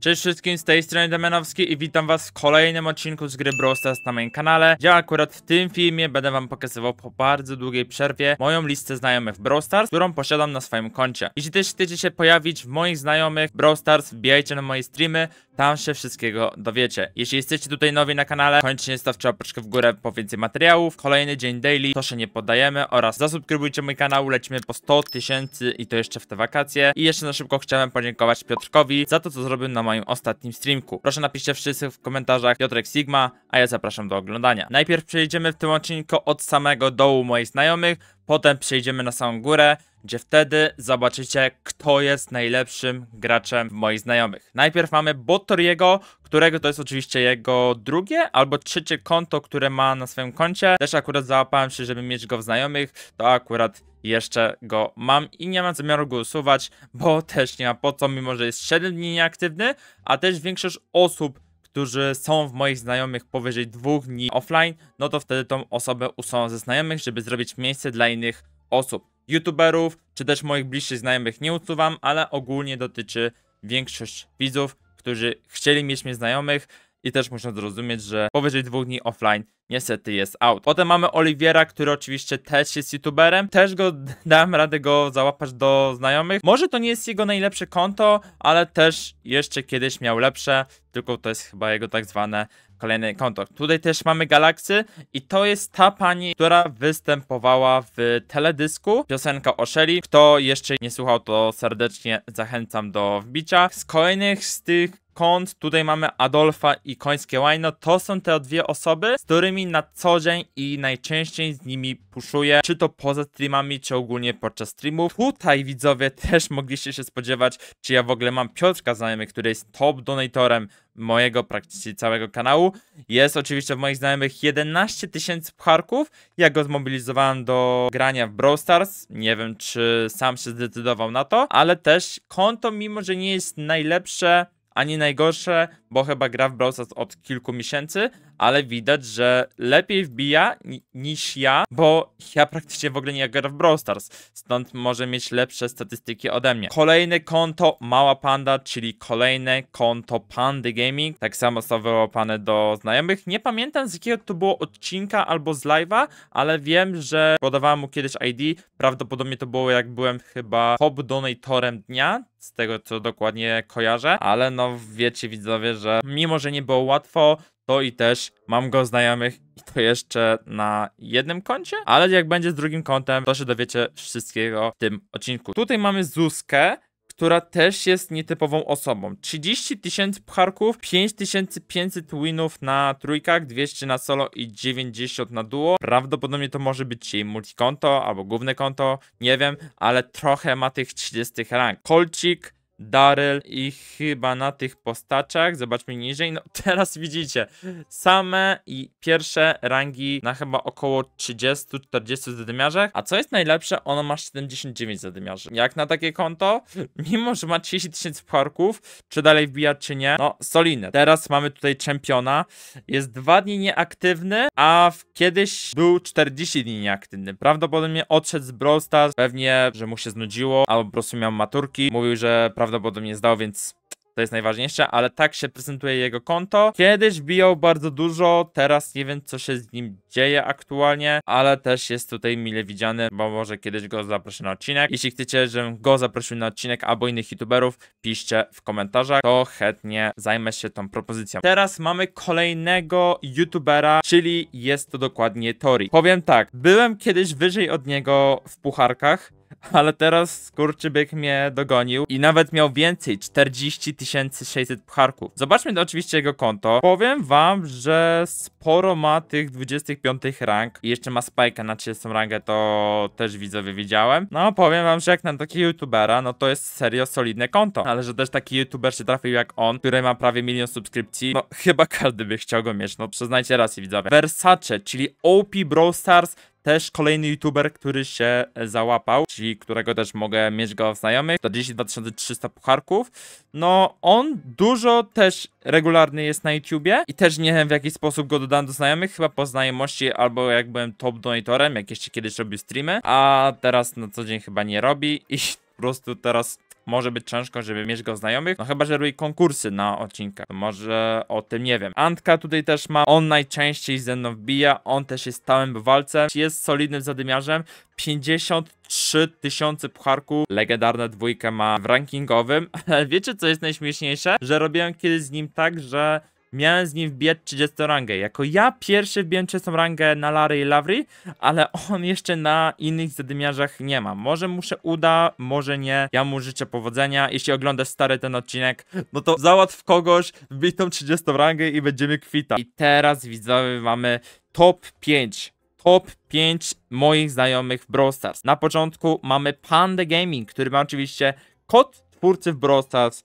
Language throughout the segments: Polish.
Cześć wszystkim, z tej strony Damianowski i witam was w kolejnym odcinku z gry Brawl Stars na moim kanale Ja akurat w tym filmie będę wam pokazywał po bardzo długiej przerwie moją listę znajomych w Brawl Stars, którą posiadam na swoim koncie Jeśli też chcecie się pojawić w moich znajomych Brawl Stars, wbijajcie na moje streamy tam się wszystkiego dowiecie. Jeśli jesteście tutaj nowi na kanale, koniecznie stawcie łapeczkę w górę po więcej materiałów. Kolejny dzień daily, to się nie podajemy oraz zasubskrybujcie mój kanał, lecimy po 100 tysięcy i to jeszcze w te wakacje. I jeszcze na szybko chciałem podziękować Piotrkowi za to, co zrobił na moim ostatnim streamku. Proszę napiszcie wszyscy w komentarzach Piotrek Sigma, a ja zapraszam do oglądania. Najpierw przejdziemy w tym odcinku od samego dołu moich znajomych, Potem przejdziemy na samą górę, gdzie wtedy zobaczycie, kto jest najlepszym graczem moich znajomych. Najpierw mamy Botoriego, którego to jest oczywiście jego drugie albo trzecie konto, które ma na swoim koncie. Też akurat załapałem się, żeby mieć go w znajomych, to akurat jeszcze go mam i nie mam zamiaru go usuwać, bo też nie ma po co, mimo że jest 7 dni nieaktywny, a też większość osób którzy są w moich znajomych powyżej dwóch dni offline, no to wtedy tą osobę usuwam ze znajomych, żeby zrobić miejsce dla innych osób. YouTuberów, czy też moich bliższych znajomych nie usuwam, ale ogólnie dotyczy większość widzów, którzy chcieli mieć mnie znajomych, i też muszą zrozumieć, że powyżej dwóch dni offline niestety jest out. Potem mamy Oliwiera, który oczywiście też jest youtuberem, też go dałem radę go załapać do znajomych. Może to nie jest jego najlepsze konto, ale też jeszcze kiedyś miał lepsze, tylko to jest chyba jego tak zwane kolejny konto. Tutaj też mamy Galaksy i to jest ta pani, która występowała w teledysku, piosenka Oszeli. Kto jeszcze nie słuchał, to serdecznie zachęcam do wbicia. Z kolejnych z tych Kont, tutaj mamy Adolfa i Końskie Łajno. To są te dwie osoby, z którymi na co dzień i najczęściej z nimi puszuję, czy to poza streamami, czy ogólnie podczas streamów. Tutaj widzowie też mogliście się spodziewać, czy ja w ogóle mam Piotrka znajomy, który jest top donatorem mojego praktycznie całego kanału. Jest oczywiście w moich znajomych 11 tysięcy pucharków. Ja go zmobilizowałem do grania w Brawl Stars. Nie wiem, czy sam się zdecydował na to, ale też konto, mimo że nie jest najlepsze, ani najgorsze, bo chyba gra w Brawl od kilku miesięcy, ale widać, że lepiej wbija niż ja, bo ja praktycznie w ogóle nie gra w Brawl stąd może mieć lepsze statystyki ode mnie. Kolejne konto Mała Panda, czyli kolejne konto Pandy Gaming, tak samo są wyłapane do znajomych. Nie pamiętam z jakiego to było odcinka albo z live'a, ale wiem, że podawałem mu kiedyś ID, prawdopodobnie to było jak byłem chyba top donatorem dnia, z tego co dokładnie kojarzę, ale no wiecie widzowie, że mimo, że nie było łatwo, to i też mam go znajomych i to jeszcze na jednym koncie, ale jak będzie z drugim kątem to się dowiecie wszystkiego w tym odcinku. Tutaj mamy Zuskę, która też jest nietypową osobą. 30 tysięcy pcharków, 5500 winów na trójkach, 200 na solo i 90 na duo. Prawdopodobnie to może być jej multikonto albo główne konto, nie wiem, ale trochę ma tych 30 rank. Kolcik Daryl i chyba na tych postaciach, zobaczmy niżej, no teraz widzicie, same i pierwsze rangi na chyba około 30-40 zadymiarzach, a co jest najlepsze, ono ma 79 zadymiarzy. Jak na takie konto, mimo że ma 30 tysięcy parków, czy dalej wbija, czy nie, no solidne. Teraz mamy tutaj czempiona, jest dwa dni nieaktywny, a kiedyś był 40 dni nieaktywny. Prawdopodobnie odszedł z Brawl Stars, pewnie, że mu się znudziło, albo po prostu miał maturki, mówił, że prawdopodobnie prawdopodobnie zdał, więc to jest najważniejsze, ale tak się prezentuje jego konto. Kiedyś bijał bardzo dużo, teraz nie wiem co się z nim dzieje aktualnie, ale też jest tutaj mile widziany, bo może kiedyś go zaproszę na odcinek. Jeśli chcecie, żebym go zaprosił na odcinek albo innych youtuberów, piszcie w komentarzach, to chętnie zajmę się tą propozycją. Teraz mamy kolejnego youtubera, czyli jest to dokładnie Tori. Powiem tak, byłem kiedyś wyżej od niego w pucharkach, ale teraz skurczybyk mnie dogonił i nawet miał więcej, 40 600 pcharków. Zobaczmy oczywiście jego konto. Powiem wam, że sporo ma tych 25 rank i jeszcze ma spajkę na 30 rangę, to też widzowie widziałem. No powiem wam, że jak na takiego youtubera, no to jest serio solidne konto, ale że też taki youtuber się trafił jak on, który ma prawie milion subskrypcji, no chyba każdy by chciał go mieć, no przyznajcie rację widzowie. Versace, czyli OP Brawl Stars też kolejny youtuber, który się e, załapał, czyli którego też mogę mieć go w znajomych, to 10 2300 pucharków. No, on dużo też regularny jest na YouTubie i też nie wiem w jaki sposób go dodam do znajomych, chyba po znajomości albo jak byłem top donatorem, jak jeszcze kiedyś robił streamy, a teraz na co dzień chyba nie robi i po prostu teraz może być ciężko, żeby mieć go znajomych, no chyba, że robi konkursy na odcinkach, może o tym nie wiem. Antka tutaj też ma, on najczęściej ze mną wbija, on też jest stałym walce. jest solidnym zadymiarzem, 53 tysiące pucharków. Legendarna dwójka ma w rankingowym. Ale wiecie, co jest najśmieszniejsze? Że robiłem kiedyś z nim tak, że miałem z nim wbijać 30 rangę. Jako ja pierwszy wbiłem 30 rangę na Lary i Lavry, ale on jeszcze na innych zadymiarzach nie ma. Może mu się uda, może nie. Ja mu życzę powodzenia. Jeśli oglądasz stary ten odcinek, no to załatw kogoś, wbij tą 30 rangę i będziemy kwita. I teraz widzowie mamy top 5 top 5 moich znajomych w Brawl Stars. Na początku mamy Panda Gaming, który ma oczywiście kod twórcy w Brawl Stars,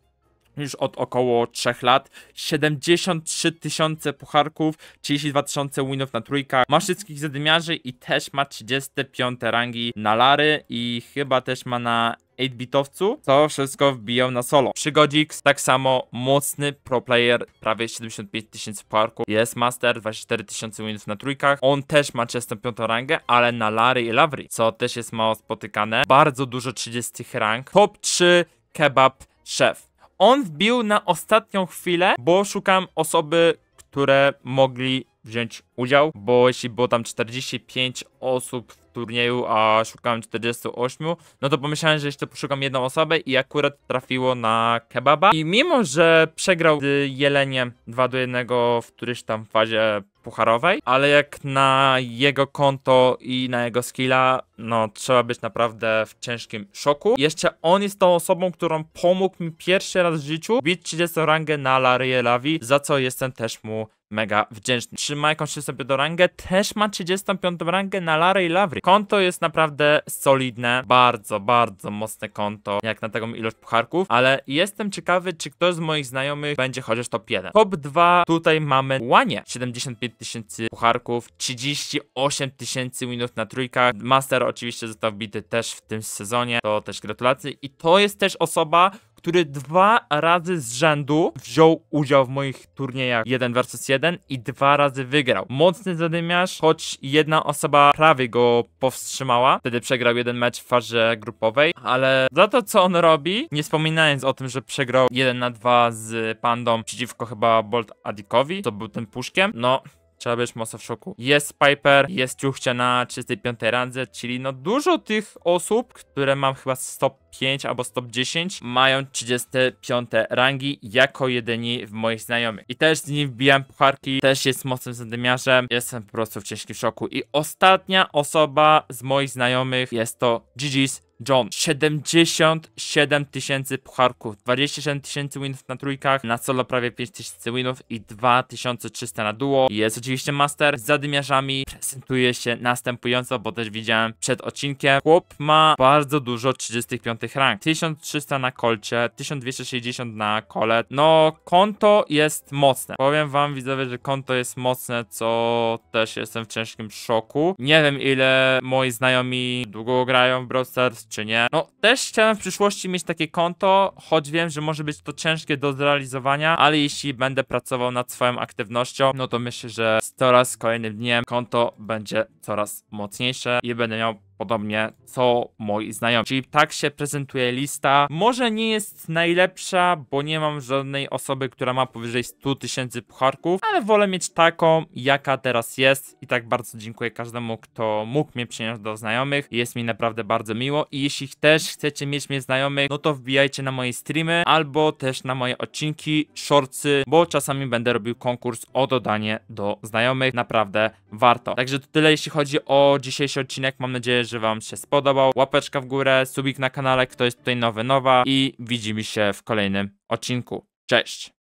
już od około 3 lat. 73 tysiące pucharków, 32 tysiące winów na trójkach. Ma wszystkich zadymiarzy i też ma 35 rangi na Lary i chyba też ma na 8-bitowcu, to wszystko wbiją na solo. Przygodzik, tak samo mocny pro player, prawie 75 tysięcy parku. Jest master, 24 tysiące winów na trójkach. On też ma 35 rangę, ale na Lary i lavry. co też jest mało spotykane. Bardzo dużo 30 rank. Top 3 kebab szef. On wbił na ostatnią chwilę, bo szukam osoby, które mogli wziąć udział, bo jeśli było tam 45 osób w turnieju, a szukałem 48, no to pomyślałem, że jeszcze poszukam jedną osobę i akurat trafiło na kebaba. I mimo, że przegrał Jeleniem 2 do 1 w którejś tam fazie pucharowej, ale jak na jego konto i na jego skilla, no trzeba być naprawdę w ciężkim szoku. Jeszcze on jest tą osobą, którą pomógł mi pierwszy raz w życiu bić 30 rangę na Larielawi, za co jestem też mu mega wdzięczny. Trzymajką się sobie do rangę, też ma 35 rangę na Larry i Konto jest naprawdę solidne, bardzo, bardzo mocne konto, jak na taką ilość pucharków, ale jestem ciekawy, czy ktoś z moich znajomych będzie chociaż top 1. Top 2 tutaj mamy Łanie, 75 tysięcy pucharków, 38 tysięcy minut na trójkach, Master oczywiście został bity też w tym sezonie, to też gratulacje i to jest też osoba, który dwa razy z rzędu wziął udział w moich turniejach 1 vs 1 i dwa razy wygrał. Mocny zadymiarz, choć jedna osoba prawie go powstrzymała. Wtedy przegrał jeden mecz w fazie grupowej, ale za to co on robi, nie wspominając o tym, że przegrał 1 na 2 z Pandą przeciwko chyba Bolt Adikowi, to był tym puszkiem, no trzeba być mocno w szoku. Jest Piper, jest Ciuchcia na 35 randze, czyli no dużo tych osób, które mam chyba stop 5 albo stop 10, mają 35 rangi jako jedyni w moich znajomych. I też z nim wbijam pucharki, też jest mocnym zadymiarzem, jestem po prostu w ciężkim szoku. I ostatnia osoba z moich znajomych jest to Gigi's John. 77 tysięcy pucharków, 27 tysięcy winów na trójkach, na solo prawie 5 tysięcy winów i 2300 na duo. Jest oczywiście master z zadymiarzami, prezentuje się następująco, bo też widziałem przed odcinkiem. Chłop ma bardzo dużo 35 rank, 1300 na kolcie, 1260 na kole. No, konto jest mocne. Powiem wam widzowie, że konto jest mocne, co też jestem w ciężkim szoku. Nie wiem ile moi znajomi długo grają w Brawl Stars, czy nie. No, też chciałem w przyszłości mieć takie konto, choć wiem, że może być to ciężkie do zrealizowania, ale jeśli będę pracował nad swoją aktywnością, no to myślę, że z coraz kolejnym dniem konto będzie coraz mocniejsze i będę miał podobnie co moi znajomi. Czyli tak się prezentuje lista. Może nie jest najlepsza, bo nie mam żadnej osoby, która ma powyżej 100 tysięcy pucharków, ale wolę mieć taką, jaka teraz jest. I tak bardzo dziękuję każdemu, kto mógł mnie przyjąć do znajomych. Jest mi naprawdę bardzo miło. I jeśli też chcecie mieć mnie znajomych, no to wbijajcie na moje streamy albo też na moje odcinki, shortsy, bo czasami będę robił konkurs o dodanie do znajomych. Naprawdę warto. Także to tyle, jeśli chodzi o dzisiejszy odcinek. Mam nadzieję, że że wam się spodobał. Łapeczka w górę, subik na kanale, kto jest tutaj nowy, nowa i widzimy się w kolejnym odcinku. Cześć!